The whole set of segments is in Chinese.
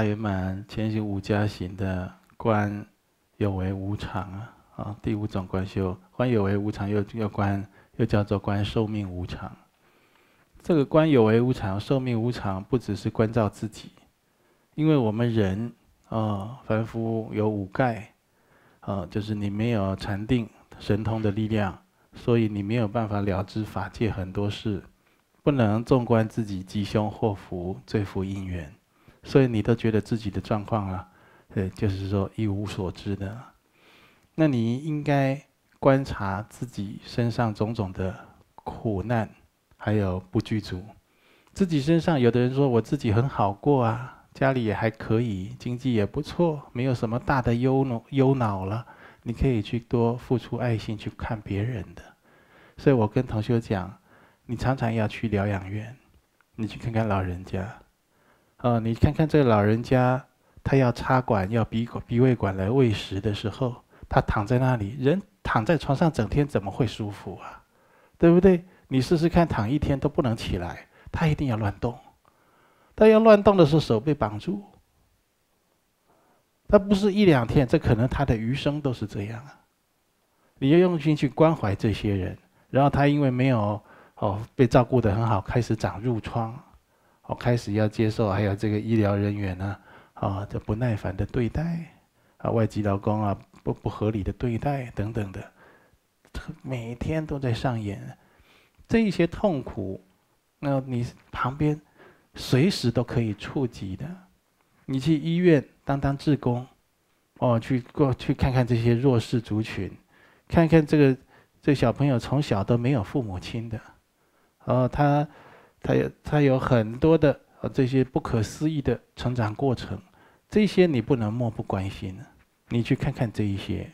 大圆满前行五加行的观有为无常啊，啊，第五种观修观有为无常，又又观又叫做观寿命无常。这个观有为无常、寿命无常，不只是关照自己，因为我们人啊，凡夫有五盖，啊，就是你没有禅定、神通的力量，所以你没有办法了知法界很多事，不能纵观自己吉凶祸福、罪福因缘。所以你都觉得自己的状况啊，呃，就是说一无所知的。那你应该观察自己身上种种的苦难，还有不具足。自己身上有的人说我自己很好过啊，家里也还可以，经济也不错，没有什么大的忧恼忧恼了。你可以去多付出爱心去看别人的。所以我跟同学讲，你常常要去疗养院，你去看看老人家。啊，你看看这老人家，他要插管、要鼻鼻胃管来喂食的时候，他躺在那里，人躺在床上整天怎么会舒服啊？对不对？你试试看，躺一天都不能起来，他一定要乱动。他要乱动的时候，手被绑住。他不是一两天，这可能他的余生都是这样啊。你要用心去关怀这些人，然后他因为没有哦被照顾的很好，开始长褥疮。我开始要接受，还有这个医疗人员呢，啊，这不耐烦的对待，啊，外籍劳工啊，不不合理的对待等等的，每天都在上演。这一些痛苦，那你旁边随时都可以触及的。你去医院当当志工，哦，去过去看看这些弱势族群，看看这个这小朋友从小都没有父母亲的，哦，他。他有他有很多的呃这些不可思议的成长过程，这些你不能漠不关心。你去看看这一些，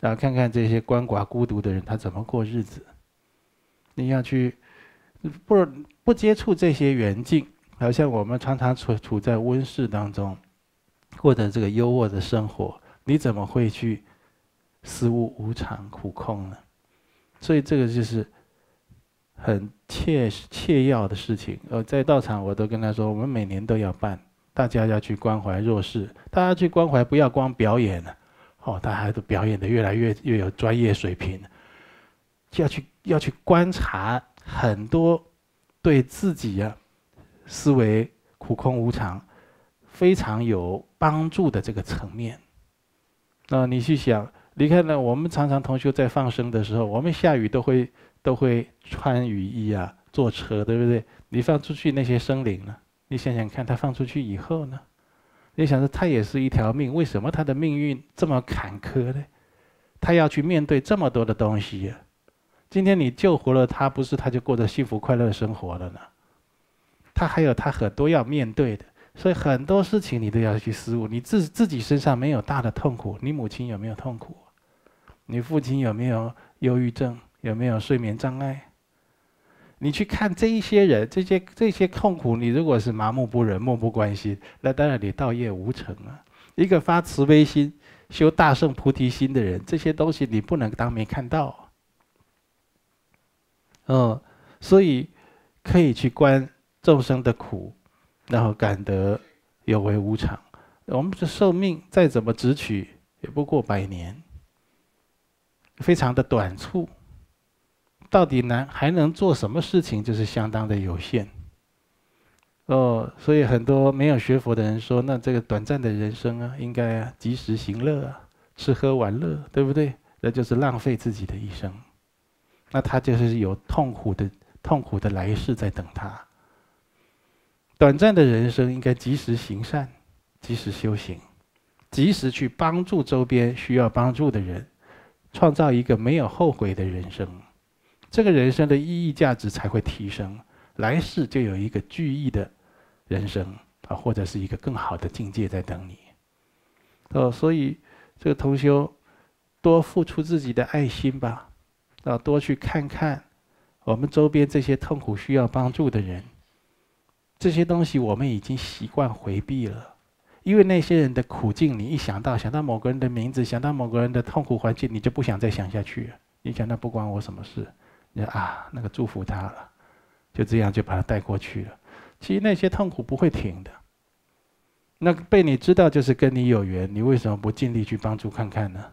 然后看看这些鳏寡孤独的人他怎么过日子。你要去不不接触这些缘境，好像我们常常处处在温室当中，过着这个优渥的生活，你怎么会去思物无常苦空呢？所以这个就是。很切切要的事情，呃，在道场我都跟他说，我们每年都要办，大家要去关怀弱势，大家去关怀，不要光表演了，哦，大家都表演的越来越越有专业水平，就要去要去观察很多对自己啊思维苦空无常非常有帮助的这个层面，那你去想。你看呢？我们常常同学在放生的时候，我们下雨都会都会穿雨衣啊，坐车，对不对？你放出去那些生灵呢？你想想看，它放出去以后呢？你想着它也是一条命，为什么它的命运这么坎坷呢？它要去面对这么多的东西。今天你救活了它，不是它就过着幸福快乐的生活了呢？它还有它很多要面对的，所以很多事情你都要去思悟。你自自己身上没有大的痛苦，你母亲有没有痛苦？你父亲有没有忧郁症？有没有睡眠障碍？你去看这一些人，这些这些痛苦，你如果是麻木不仁、漠不关心，那当然你道业无成啊。一个发慈悲心、修大圣菩提心的人，这些东西你不能当面看到。嗯，所以可以去观众生的苦，然后感得有为无常。我们的寿命再怎么直取，也不过百年。非常的短促，到底能还能做什么事情，就是相当的有限。哦，所以很多没有学佛的人说：“那这个短暂的人生啊，应该及时行乐，啊，吃喝玩乐，对不对？那就是浪费自己的一生。那他就是有痛苦的痛苦的来世在等他。短暂的人生应该及时行善，及时修行，及时去帮助周边需要帮助的人。”创造一个没有后悔的人生，这个人生的意义价值才会提升，来世就有一个具义的人生啊，或者是一个更好的境界在等你。哦，所以这个同修，多付出自己的爱心吧，啊，多去看看我们周边这些痛苦需要帮助的人，这些东西我们已经习惯回避了。因为那些人的苦境，你一想到想到某个人的名字，想到某个人的痛苦环境，你就不想再想下去。你想到不关我什么事，你啊，那个祝福他了，就这样就把他带过去了。其实那些痛苦不会停的。那被你知道就是跟你有缘，你为什么不尽力去帮助看看呢？